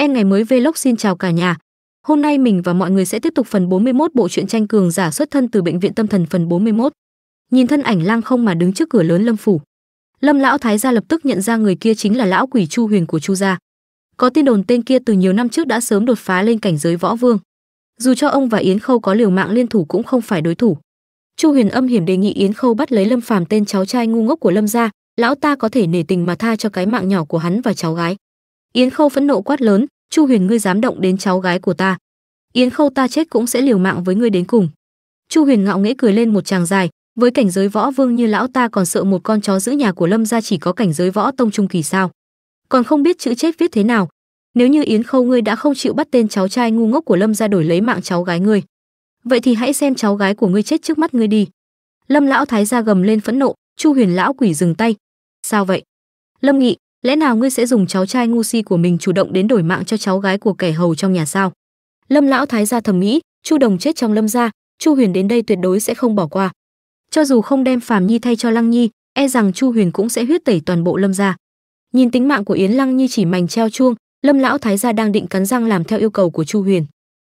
Em ngày mới Vlog xin chào cả nhà. Hôm nay mình và mọi người sẽ tiếp tục phần 41 bộ truyện tranh cường giả xuất thân từ bệnh viện tâm thần phần 41. Nhìn thân ảnh lang không mà đứng trước cửa lớn Lâm phủ. Lâm lão thái gia lập tức nhận ra người kia chính là lão quỷ Chu Huyền của Chu gia. Có tin đồn tên kia từ nhiều năm trước đã sớm đột phá lên cảnh giới võ vương. Dù cho ông và Yến Khâu có liều mạng liên thủ cũng không phải đối thủ. Chu Huyền âm hiểm đề nghị Yến Khâu bắt lấy Lâm Phàm tên cháu trai ngu ngốc của Lâm gia, lão ta có thể nể tình mà tha cho cái mạng nhỏ của hắn và cháu gái yến khâu phẫn nộ quát lớn chu huyền ngươi dám động đến cháu gái của ta yến khâu ta chết cũng sẽ liều mạng với ngươi đến cùng chu huyền ngạo nghễ cười lên một tràng dài với cảnh giới võ vương như lão ta còn sợ một con chó giữ nhà của lâm gia chỉ có cảnh giới võ tông trung kỳ sao còn không biết chữ chết viết thế nào nếu như yến khâu ngươi đã không chịu bắt tên cháu trai ngu ngốc của lâm gia đổi lấy mạng cháu gái ngươi vậy thì hãy xem cháu gái của ngươi chết trước mắt ngươi đi lâm lão thái gia gầm lên phẫn nộ chu huyền lão quỷ dừng tay sao vậy lâm nghị lẽ nào ngươi sẽ dùng cháu trai ngu si của mình chủ động đến đổi mạng cho cháu gái của kẻ hầu trong nhà sao lâm lão thái gia thầm nghĩ chu đồng chết trong lâm gia chu huyền đến đây tuyệt đối sẽ không bỏ qua cho dù không đem phàm nhi thay cho lăng nhi e rằng chu huyền cũng sẽ huyết tẩy toàn bộ lâm gia nhìn tính mạng của yến lăng nhi chỉ mảnh treo chuông lâm lão thái gia đang định cắn răng làm theo yêu cầu của chu huyền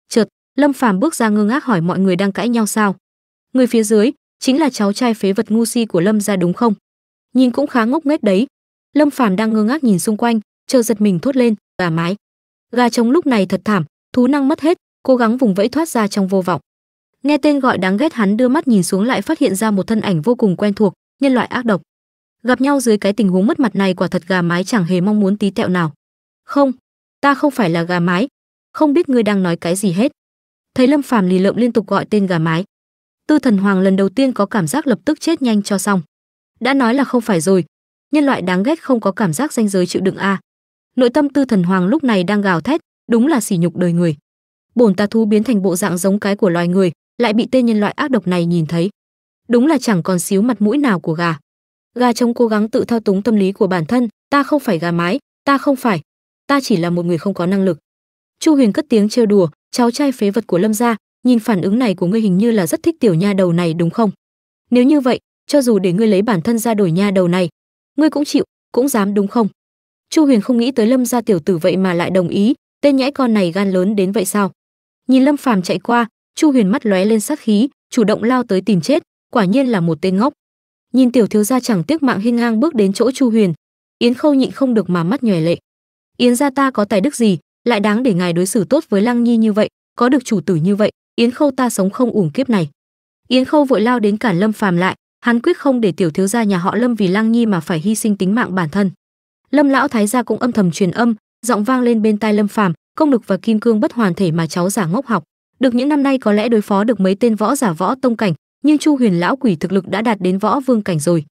chợt lâm phàm bước ra ngơ ngác hỏi mọi người đang cãi nhau sao người phía dưới chính là cháu trai phế vật ngu si của lâm gia đúng không nhìn cũng khá ngốc nghếch đấy lâm phàm đang ngơ ngác nhìn xung quanh chờ giật mình thốt lên gà mái gà trống lúc này thật thảm thú năng mất hết cố gắng vùng vẫy thoát ra trong vô vọng nghe tên gọi đáng ghét hắn đưa mắt nhìn xuống lại phát hiện ra một thân ảnh vô cùng quen thuộc nhân loại ác độc gặp nhau dưới cái tình huống mất mặt này quả thật gà mái chẳng hề mong muốn tí tẹo nào không ta không phải là gà mái không biết ngươi đang nói cái gì hết thấy lâm phàm lì lợm liên tục gọi tên gà mái tư thần hoàng lần đầu tiên có cảm giác lập tức chết nhanh cho xong đã nói là không phải rồi nhân loại đáng ghét không có cảm giác danh giới chịu đựng a nội tâm tư thần hoàng lúc này đang gào thét đúng là sỉ nhục đời người bổn tà thú biến thành bộ dạng giống cái của loài người lại bị tên nhân loại ác độc này nhìn thấy đúng là chẳng còn xíu mặt mũi nào của gà gà trông cố gắng tự thao túng tâm lý của bản thân ta không phải gà mái ta không phải ta chỉ là một người không có năng lực chu huyền cất tiếng trêu đùa cháu trai phế vật của lâm gia nhìn phản ứng này của ngươi hình như là rất thích tiểu nha đầu này đúng không nếu như vậy cho dù để ngươi lấy bản thân ra đổi nha đầu này ngươi cũng chịu cũng dám đúng không chu huyền không nghĩ tới lâm gia tiểu tử vậy mà lại đồng ý tên nhãi con này gan lớn đến vậy sao nhìn lâm phàm chạy qua chu huyền mắt lóe lên sát khí chủ động lao tới tìm chết quả nhiên là một tên ngốc nhìn tiểu thiếu gia chẳng tiếc mạng hiên ngang bước đến chỗ chu huyền yến khâu nhịn không được mà mắt nhòe lệ yến gia ta có tài đức gì lại đáng để ngài đối xử tốt với lăng nhi như vậy có được chủ tử như vậy yến khâu ta sống không uổng kiếp này yến khâu vội lao đến cản lâm phàm lại hắn quyết không để tiểu thiếu gia nhà họ lâm vì lăng nhi mà phải hy sinh tính mạng bản thân lâm lão thái gia cũng âm thầm truyền âm giọng vang lên bên tai lâm phàm công lực và kim cương bất hoàn thể mà cháu giả ngốc học được những năm nay có lẽ đối phó được mấy tên võ giả võ tông cảnh nhưng chu huyền lão quỷ thực lực đã đạt đến võ vương cảnh rồi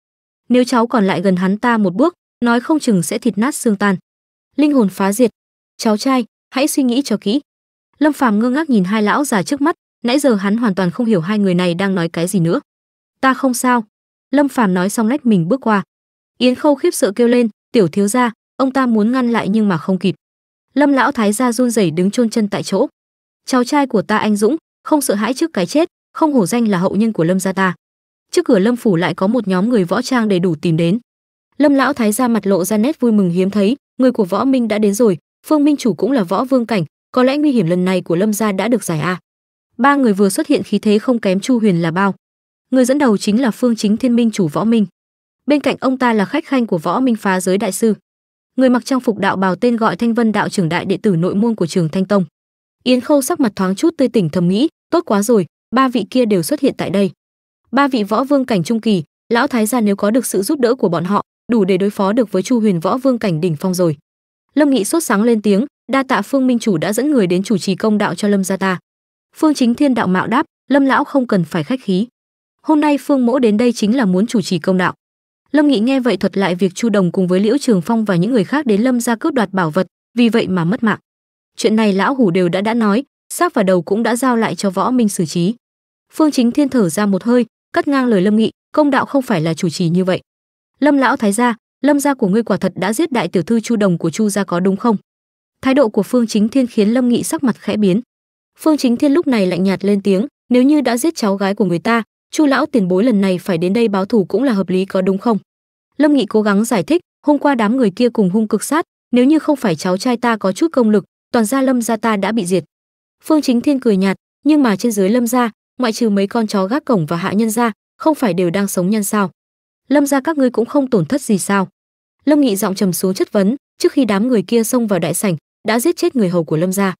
nếu cháu còn lại gần hắn ta một bước nói không chừng sẽ thịt nát xương tan linh hồn phá diệt cháu trai hãy suy nghĩ cho kỹ lâm phàm ngơ ngác nhìn hai lão già trước mắt nãy giờ hắn hoàn toàn không hiểu hai người này đang nói cái gì nữa ta không sao lâm phàm nói xong lách mình bước qua yến khâu khiếp sợ kêu lên tiểu thiếu gia ông ta muốn ngăn lại nhưng mà không kịp lâm lão thái gia run rẩy đứng chôn chân tại chỗ cháu trai của ta anh dũng không sợ hãi trước cái chết không hổ danh là hậu nhân của lâm gia ta trước cửa lâm phủ lại có một nhóm người võ trang đầy đủ tìm đến lâm lão thái gia mặt lộ ra nét vui mừng hiếm thấy người của võ minh đã đến rồi phương minh chủ cũng là võ vương cảnh có lẽ nguy hiểm lần này của lâm gia đã được giải a ba người vừa xuất hiện khí thế không kém chu huyền là bao người dẫn đầu chính là phương chính thiên minh chủ võ minh bên cạnh ông ta là khách khanh của võ minh phá giới đại sư người mặc trang phục đạo bào tên gọi thanh vân đạo trưởng đại đệ tử nội môn của trường thanh tông yến khâu sắc mặt thoáng chút tươi tỉnh thầm nghĩ tốt quá rồi ba vị kia đều xuất hiện tại đây ba vị võ vương cảnh trung kỳ lão thái gia nếu có được sự giúp đỡ của bọn họ đủ để đối phó được với chu huyền võ vương cảnh đỉnh phong rồi lâm nghị sốt sáng lên tiếng đa tạ phương minh chủ đã dẫn người đến chủ trì công đạo cho lâm gia ta phương chính thiên đạo mạo đáp lâm lão không cần phải khách khí hôm nay phương mỗ đến đây chính là muốn chủ trì công đạo lâm nghị nghe vậy thuật lại việc chu đồng cùng với liễu trường phong và những người khác đến lâm ra cướp đoạt bảo vật vì vậy mà mất mạng chuyện này lão hủ đều đã đã nói xác và đầu cũng đã giao lại cho võ minh xử trí phương chính thiên thở ra một hơi cắt ngang lời lâm nghị công đạo không phải là chủ trì như vậy lâm lão thái gia lâm gia của ngươi quả thật đã giết đại tiểu thư chu đồng của chu gia có đúng không thái độ của phương chính thiên khiến lâm nghị sắc mặt khẽ biến phương chính thiên lúc này lạnh nhạt lên tiếng nếu như đã giết cháu gái của người ta chu lão tiền bối lần này phải đến đây báo thù cũng là hợp lý có đúng không lâm nghị cố gắng giải thích hôm qua đám người kia cùng hung cực sát nếu như không phải cháu trai ta có chút công lực toàn gia lâm gia ta đã bị diệt phương chính thiên cười nhạt nhưng mà trên dưới lâm gia ngoại trừ mấy con chó gác cổng và hạ nhân gia không phải đều đang sống nhân sao lâm gia các ngươi cũng không tổn thất gì sao lâm nghị giọng trầm xuống chất vấn trước khi đám người kia xông vào đại sảnh đã giết chết người hầu của lâm gia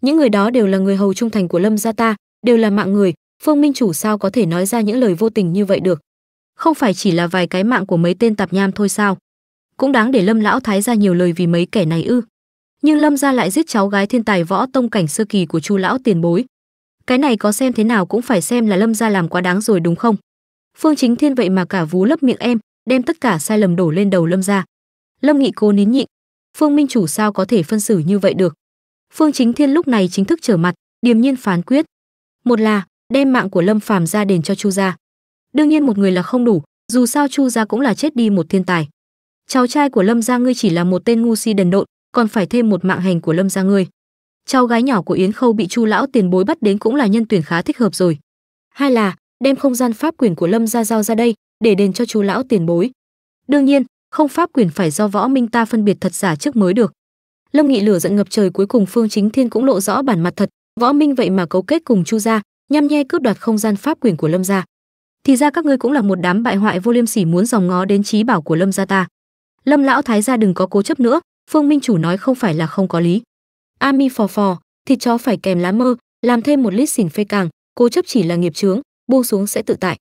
những người đó đều là người hầu trung thành của lâm gia ta đều là mạng người phương minh chủ sao có thể nói ra những lời vô tình như vậy được không phải chỉ là vài cái mạng của mấy tên tạp nham thôi sao cũng đáng để lâm lão thái ra nhiều lời vì mấy kẻ này ư nhưng lâm gia lại giết cháu gái thiên tài võ tông cảnh sơ kỳ của chu lão tiền bối cái này có xem thế nào cũng phải xem là lâm gia làm quá đáng rồi đúng không phương chính thiên vậy mà cả vú lấp miệng em đem tất cả sai lầm đổ lên đầu lâm gia lâm nghị cố nín nhịn phương minh chủ sao có thể phân xử như vậy được phương chính thiên lúc này chính thức trở mặt điềm nhiên phán quyết một là đem mạng của lâm phàm ra đền cho chu gia đương nhiên một người là không đủ dù sao chu gia cũng là chết đi một thiên tài cháu trai của lâm gia ngươi chỉ là một tên ngu si đần độn còn phải thêm một mạng hành của lâm gia ngươi cháu gái nhỏ của yến khâu bị chu lão tiền bối bắt đến cũng là nhân tuyển khá thích hợp rồi hay là đem không gian pháp quyền của lâm gia giao ra đây để đền cho chu lão tiền bối đương nhiên không pháp quyền phải do võ minh ta phân biệt thật giả trước mới được lâm nghị lửa giận ngập trời cuối cùng phương chính thiên cũng lộ rõ bản mặt thật võ minh vậy mà cấu kết cùng chu gia nhăm nhe cướp đoạt không gian pháp quyền của lâm gia thì ra các ngươi cũng là một đám bại hoại vô liêm sỉ muốn dòng ngó đến trí bảo của lâm gia ta lâm lão thái gia đừng có cố chấp nữa phương minh chủ nói không phải là không có lý ami phò phò thịt chó phải kèm lá mơ làm thêm một lít xỉn phê càng cố chấp chỉ là nghiệp chướng buông xuống sẽ tự tại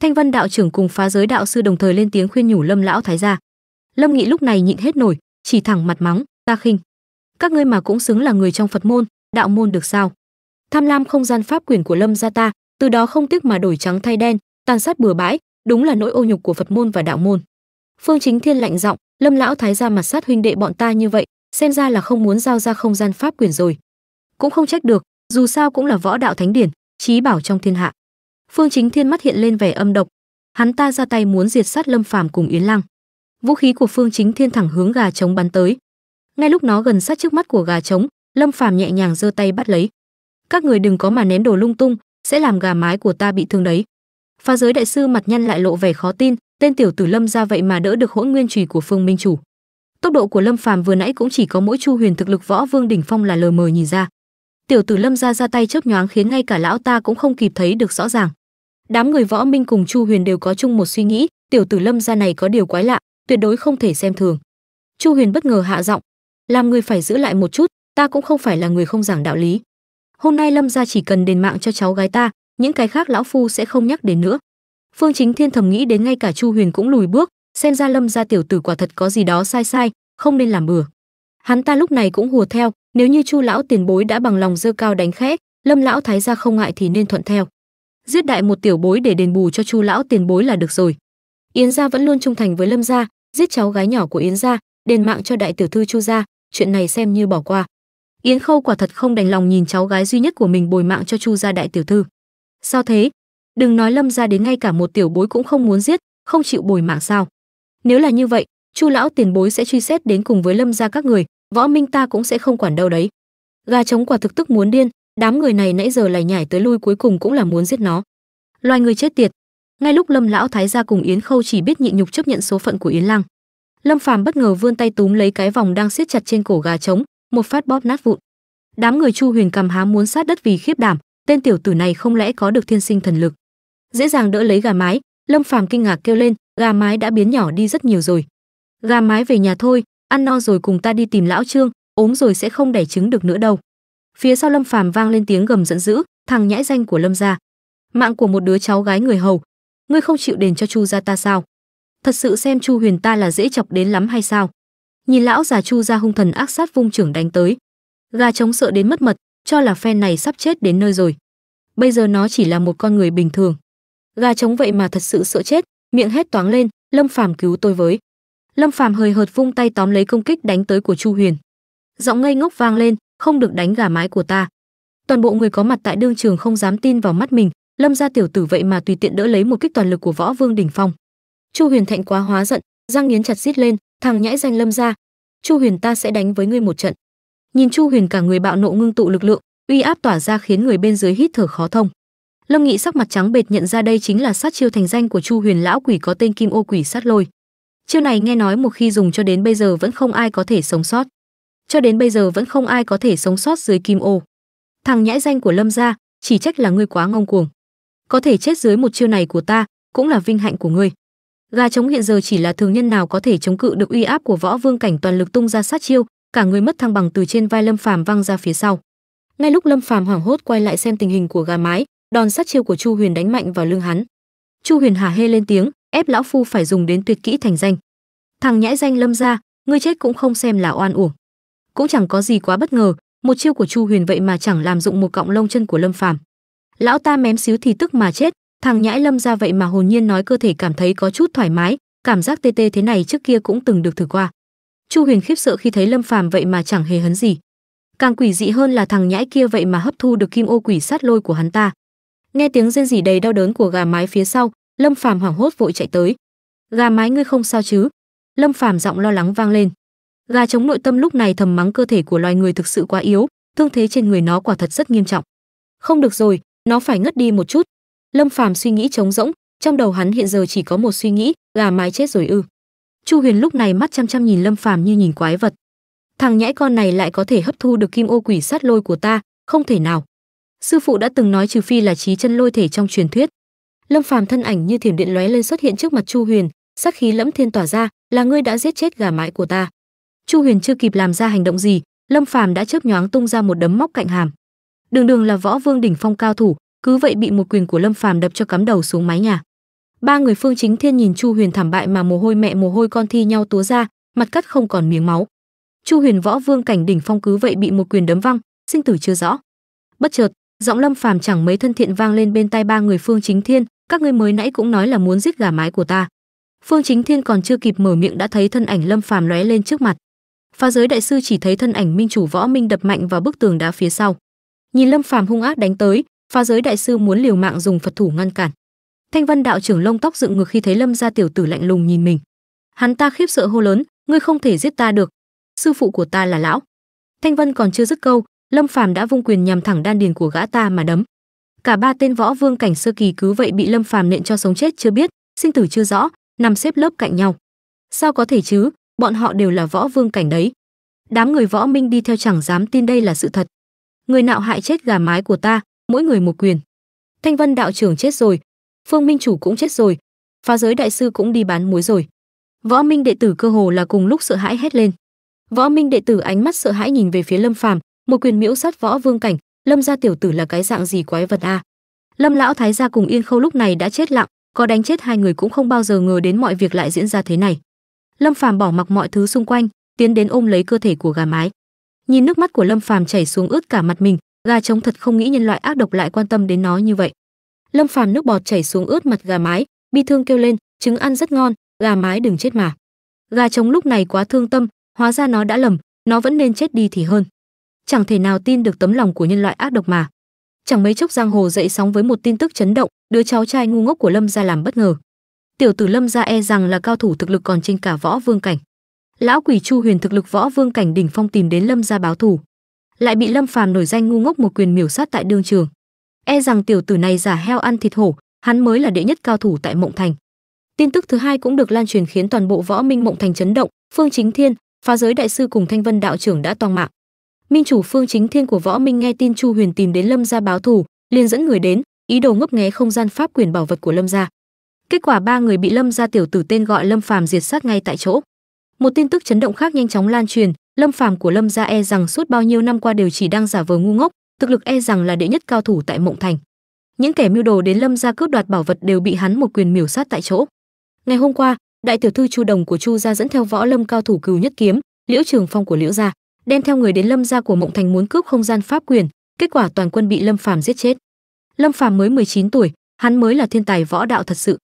thanh văn đạo trưởng cùng phá giới đạo sư đồng thời lên tiếng khuyên nhủ lâm lão thái gia lâm nghị lúc này nhịn hết nổi chỉ thẳng mặt mắng ta khinh các ngươi mà cũng xứng là người trong phật môn đạo môn được sao tham lam không gian pháp quyền của lâm gia ta từ đó không tiếc mà đổi trắng thay đen tàn sát bừa bãi đúng là nỗi ô nhục của phật môn và đạo môn phương chính thiên lạnh giọng lâm lão thái ra mặt sát huynh đệ bọn ta như vậy xem ra là không muốn giao ra không gian pháp quyền rồi cũng không trách được dù sao cũng là võ đạo thánh điển trí bảo trong thiên hạ phương chính thiên mắt hiện lên vẻ âm độc hắn ta ra tay muốn diệt sát lâm phàm cùng yến lăng vũ khí của phương chính thiên thẳng hướng gà trống bắn tới ngay lúc nó gần sát trước mắt của gà trống lâm phàm nhẹ nhàng giơ tay bắt lấy các người đừng có mà ném đồ lung tung sẽ làm gà mái của ta bị thương đấy phá giới đại sư mặt nhăn lại lộ vẻ khó tin tên tiểu tử lâm ra vậy mà đỡ được hỗn nguyên trùy của phương minh chủ tốc độ của lâm phàm vừa nãy cũng chỉ có mỗi chu huyền thực lực võ vương đỉnh phong là lờ mờ nhìn ra tiểu tử lâm ra ra tay chớp nhoáng khiến ngay cả lão ta cũng không kịp thấy được rõ ràng đám người võ minh cùng chu huyền đều có chung một suy nghĩ tiểu tử lâm ra này có điều quái lạ tuyệt đối không thể xem thường chu huyền bất ngờ hạ giọng làm người phải giữ lại một chút ta cũng không phải là người không giảng đạo lý hôm nay lâm gia chỉ cần đền mạng cho cháu gái ta những cái khác lão phu sẽ không nhắc đến nữa phương chính thiên thầm nghĩ đến ngay cả chu huyền cũng lùi bước xem ra lâm gia tiểu tử quả thật có gì đó sai sai không nên làm bừa hắn ta lúc này cũng hùa theo nếu như chu lão tiền bối đã bằng lòng dơ cao đánh khẽ lâm lão thái gia không ngại thì nên thuận theo giết đại một tiểu bối để đền bù cho chu lão tiền bối là được rồi yến gia vẫn luôn trung thành với lâm gia giết cháu gái nhỏ của yến gia đền mạng cho đại tiểu thư chu gia chuyện này xem như bỏ qua Yến Khâu quả thật không đành lòng nhìn cháu gái duy nhất của mình bồi mạng cho Chu gia đại tiểu thư. Sao thế? Đừng nói Lâm gia đến ngay cả một tiểu bối cũng không muốn giết, không chịu bồi mạng sao? Nếu là như vậy, Chu lão tiền bối sẽ truy xét đến cùng với Lâm gia các người, võ minh ta cũng sẽ không quản đâu đấy. Gà trống quả thực tức muốn điên, đám người này nãy giờ lải nhải tới lui cuối cùng cũng là muốn giết nó. Loài người chết tiệt. Ngay lúc Lâm lão thái gia cùng Yến Khâu chỉ biết nhịn nhục chấp nhận số phận của Yến Lang, Lâm Phàm bất ngờ vươn tay túm lấy cái vòng đang siết chặt trên cổ gà trống, một phát bóp nát vụn đám người chu huyền cầm há muốn sát đất vì khiếp đảm tên tiểu tử này không lẽ có được thiên sinh thần lực dễ dàng đỡ lấy gà mái lâm phàm kinh ngạc kêu lên gà mái đã biến nhỏ đi rất nhiều rồi gà mái về nhà thôi ăn no rồi cùng ta đi tìm lão trương ốm rồi sẽ không đẻ trứng được nữa đâu phía sau lâm phàm vang lên tiếng gầm giận dữ thằng nhãi danh của lâm gia mạng của một đứa cháu gái người hầu ngươi không chịu đền cho chu gia ta sao thật sự xem chu huyền ta là dễ chọc đến lắm hay sao nhìn lão già chu ra hung thần ác sát vung trưởng đánh tới gà trống sợ đến mất mật cho là phen này sắp chết đến nơi rồi bây giờ nó chỉ là một con người bình thường gà trống vậy mà thật sự sợ chết miệng hét toáng lên lâm phàm cứu tôi với lâm phàm hời hợt vung tay tóm lấy công kích đánh tới của chu huyền giọng ngây ngốc vang lên không được đánh gà mái của ta toàn bộ người có mặt tại đương trường không dám tin vào mắt mình lâm gia tiểu tử vậy mà tùy tiện đỡ lấy một kích toàn lực của võ vương đỉnh phong chu huyền thạnh quá hóa giận răng nghiến chặt rít lên thằng nhãi danh lâm ra chu huyền ta sẽ đánh với ngươi một trận nhìn chu huyền cả người bạo nộ ngưng tụ lực lượng uy áp tỏa ra khiến người bên dưới hít thở khó thông lâm nghị sắc mặt trắng bệt nhận ra đây chính là sát chiêu thành danh của chu huyền lão quỷ có tên kim ô quỷ sát lôi chiêu này nghe nói một khi dùng cho đến bây giờ vẫn không ai có thể sống sót cho đến bây giờ vẫn không ai có thể sống sót dưới kim ô thằng nhãi danh của lâm gia chỉ trách là ngươi quá ngông cuồng có thể chết dưới một chiêu này của ta cũng là vinh hạnh của ngươi gà trống hiện giờ chỉ là thường nhân nào có thể chống cự được uy áp của võ vương cảnh toàn lực tung ra sát chiêu cả người mất thăng bằng từ trên vai lâm phàm văng ra phía sau ngay lúc lâm phàm hoảng hốt quay lại xem tình hình của gà mái đòn sát chiêu của chu huyền đánh mạnh vào lưng hắn chu huyền hà hê lên tiếng ép lão phu phải dùng đến tuyệt kỹ thành danh thằng nhãi danh lâm ra ngươi chết cũng không xem là oan uổng cũng chẳng có gì quá bất ngờ một chiêu của chu huyền vậy mà chẳng làm dụng một cọng lông chân của lâm phàm lão ta mém xíu thì tức mà chết thằng nhãi lâm ra vậy mà hồn nhiên nói cơ thể cảm thấy có chút thoải mái cảm giác tê tê thế này trước kia cũng từng được thử qua chu huyền khiếp sợ khi thấy lâm phàm vậy mà chẳng hề hấn gì càng quỷ dị hơn là thằng nhãi kia vậy mà hấp thu được kim ô quỷ sát lôi của hắn ta nghe tiếng rên rỉ đầy đau đớn của gà mái phía sau lâm phàm hoảng hốt vội chạy tới gà mái ngươi không sao chứ lâm phàm giọng lo lắng vang lên gà chống nội tâm lúc này thầm mắng cơ thể của loài người thực sự quá yếu thương thế trên người nó quả thật rất nghiêm trọng không được rồi nó phải ngất đi một chút lâm phàm suy nghĩ trống rỗng trong đầu hắn hiện giờ chỉ có một suy nghĩ gà mái chết rồi ư chu huyền lúc này mắt chăm chăm nhìn lâm phàm như nhìn quái vật thằng nhãi con này lại có thể hấp thu được kim ô quỷ sát lôi của ta không thể nào sư phụ đã từng nói trừ phi là trí chân lôi thể trong truyền thuyết lâm phàm thân ảnh như thiểm điện lóe lên xuất hiện trước mặt chu huyền sắc khí lẫm thiên tỏa ra là ngươi đã giết chết gà mái của ta chu huyền chưa kịp làm ra hành động gì lâm phàm đã chớp nhoáng tung ra một đấm móc cạnh hàm đường đường là võ vương đỉnh phong cao thủ cứ vậy bị một quyền của Lâm Phàm đập cho cắm đầu xuống mái nhà. Ba người Phương Chính Thiên nhìn Chu Huyền thảm bại mà mồ hôi mẹ mồ hôi con thi nhau túa ra, mặt cắt không còn miếng máu. Chu Huyền võ vương cảnh đỉnh phong cứ vậy bị một quyền đấm văng, sinh tử chưa rõ. Bất chợt, giọng Lâm Phàm chẳng mấy thân thiện vang lên bên tai ba người Phương Chính Thiên, các ngươi mới nãy cũng nói là muốn giết gà mái của ta. Phương Chính Thiên còn chưa kịp mở miệng đã thấy thân ảnh Lâm Phàm lóe lên trước mặt. Phá giới đại sư chỉ thấy thân ảnh Minh chủ Võ Minh đập mạnh vào bức tường đá phía sau. Nhìn Lâm Phàm hung ác đánh tới, phá giới đại sư muốn liều mạng dùng phật thủ ngăn cản thanh vân đạo trưởng lông tóc dựng ngược khi thấy lâm gia tiểu tử lạnh lùng nhìn mình hắn ta khiếp sợ hô lớn ngươi không thể giết ta được sư phụ của ta là lão thanh vân còn chưa dứt câu lâm phàm đã vung quyền nhằm thẳng đan điền của gã ta mà đấm cả ba tên võ vương cảnh sơ kỳ cứ vậy bị lâm phàm nện cho sống chết chưa biết sinh tử chưa rõ nằm xếp lớp cạnh nhau sao có thể chứ bọn họ đều là võ vương cảnh đấy đám người võ minh đi theo chẳng dám tin đây là sự thật người nạo hại chết gà mái của ta mỗi người một quyền. Thanh Vân đạo trưởng chết rồi, Phương Minh chủ cũng chết rồi, phá giới đại sư cũng đi bán muối rồi. Võ Minh đệ tử cơ hồ là cùng lúc sợ hãi hét lên. Võ Minh đệ tử ánh mắt sợ hãi nhìn về phía Lâm Phàm, một quyền miễu sát võ vương cảnh, Lâm gia tiểu tử là cái dạng gì quái vật a? Lâm lão thái gia cùng Yên Khâu lúc này đã chết lặng, có đánh chết hai người cũng không bao giờ ngờ đến mọi việc lại diễn ra thế này. Lâm Phàm bỏ mặc mọi thứ xung quanh, tiến đến ôm lấy cơ thể của gà mái. Nhìn nước mắt của Lâm Phàm chảy xuống ướt cả mặt mình, gà trống thật không nghĩ nhân loại ác độc lại quan tâm đến nó như vậy lâm phàm nước bọt chảy xuống ướt mặt gà mái bi thương kêu lên trứng ăn rất ngon gà mái đừng chết mà gà trống lúc này quá thương tâm hóa ra nó đã lầm nó vẫn nên chết đi thì hơn chẳng thể nào tin được tấm lòng của nhân loại ác độc mà chẳng mấy chốc giang hồ dậy sóng với một tin tức chấn động đứa cháu trai ngu ngốc của lâm gia làm bất ngờ tiểu tử lâm gia e rằng là cao thủ thực lực còn trên cả võ vương cảnh lão quỷ chu huyền thực lực võ vương cảnh đỉnh phong tìm đến lâm gia báo thù lại bị lâm phàm nổi danh ngu ngốc một quyền miểu sát tại đương trường e rằng tiểu tử này giả heo ăn thịt hổ hắn mới là đệ nhất cao thủ tại mộng thành tin tức thứ hai cũng được lan truyền khiến toàn bộ võ minh mộng thành chấn động phương chính thiên phá giới đại sư cùng thanh vân đạo trưởng đã toang mạng minh chủ phương chính thiên của võ minh nghe tin chu huyền tìm đến lâm gia báo thù liền dẫn người đến ý đồ ngấp nghé không gian pháp quyền bảo vật của lâm gia kết quả ba người bị lâm gia tiểu tử tên gọi lâm phàm diệt sát ngay tại chỗ một tin tức chấn động khác nhanh chóng lan truyền lâm phàm của lâm gia e rằng suốt bao nhiêu năm qua đều chỉ đang giả vờ ngu ngốc thực lực e rằng là đệ nhất cao thủ tại mộng thành những kẻ mưu đồ đến lâm gia cướp đoạt bảo vật đều bị hắn một quyền miểu sát tại chỗ ngày hôm qua đại tiểu thư chu đồng của chu gia dẫn theo võ lâm cao thủ cừu nhất kiếm liễu trường phong của liễu gia đem theo người đến lâm gia của mộng thành muốn cướp không gian pháp quyền kết quả toàn quân bị lâm phàm giết chết lâm phàm mới 19 tuổi hắn mới là thiên tài võ đạo thật sự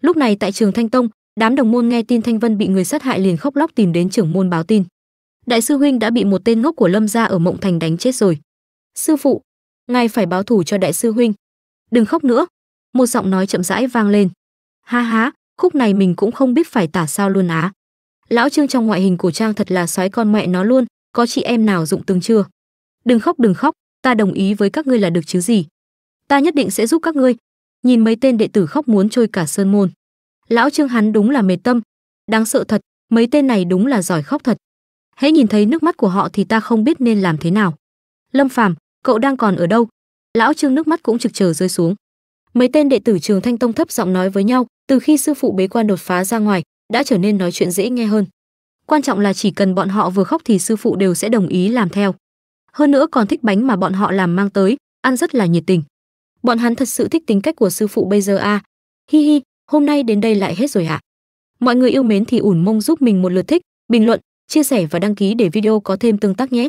lúc này tại trường thanh tông đám đồng môn nghe tin thanh vân bị người sát hại liền khóc lóc tìm đến trưởng môn báo tin đại sư huynh đã bị một tên ngốc của lâm gia ở mộng thành đánh chết rồi sư phụ ngài phải báo thù cho đại sư huynh đừng khóc nữa một giọng nói chậm rãi vang lên ha ha, khúc này mình cũng không biết phải tả sao luôn á lão trương trong ngoại hình của trang thật là sói con mẹ nó luôn có chị em nào dụng tương chưa đừng khóc đừng khóc ta đồng ý với các ngươi là được chứ gì ta nhất định sẽ giúp các ngươi nhìn mấy tên đệ tử khóc muốn trôi cả sơn môn lão trương hắn đúng là mệt tâm đáng sợ thật mấy tên này đúng là giỏi khóc thật hễ nhìn thấy nước mắt của họ thì ta không biết nên làm thế nào lâm phàm cậu đang còn ở đâu lão trương nước mắt cũng trực chờ rơi xuống mấy tên đệ tử trường thanh tông thấp giọng nói với nhau từ khi sư phụ bế quan đột phá ra ngoài đã trở nên nói chuyện dễ nghe hơn quan trọng là chỉ cần bọn họ vừa khóc thì sư phụ đều sẽ đồng ý làm theo hơn nữa còn thích bánh mà bọn họ làm mang tới ăn rất là nhiệt tình bọn hắn thật sự thích tính cách của sư phụ bây giờ a à. hi hi hôm nay đến đây lại hết rồi ạ à. mọi người yêu mến thì ủn mông giúp mình một lượt thích bình luận chia sẻ và đăng ký để video có thêm tương tác nhé